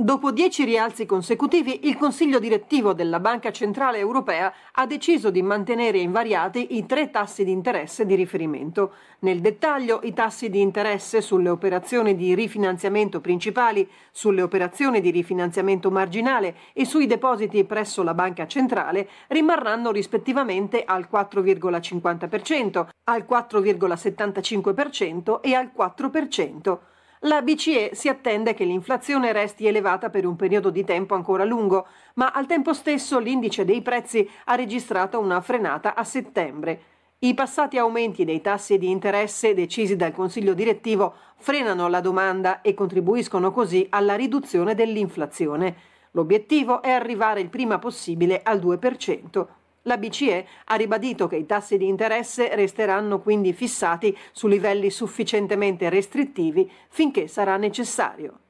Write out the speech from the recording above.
Dopo dieci rialzi consecutivi, il Consiglio direttivo della Banca Centrale Europea ha deciso di mantenere invariati i tre tassi di interesse di riferimento. Nel dettaglio, i tassi di interesse sulle operazioni di rifinanziamento principali, sulle operazioni di rifinanziamento marginale e sui depositi presso la Banca Centrale rimarranno rispettivamente al 4,50%, al 4,75% e al 4%. La BCE si attende che l'inflazione resti elevata per un periodo di tempo ancora lungo, ma al tempo stesso l'indice dei prezzi ha registrato una frenata a settembre. I passati aumenti dei tassi di interesse decisi dal Consiglio direttivo frenano la domanda e contribuiscono così alla riduzione dell'inflazione. L'obiettivo è arrivare il prima possibile al 2%. La BCE ha ribadito che i tassi di interesse resteranno quindi fissati su livelli sufficientemente restrittivi finché sarà necessario.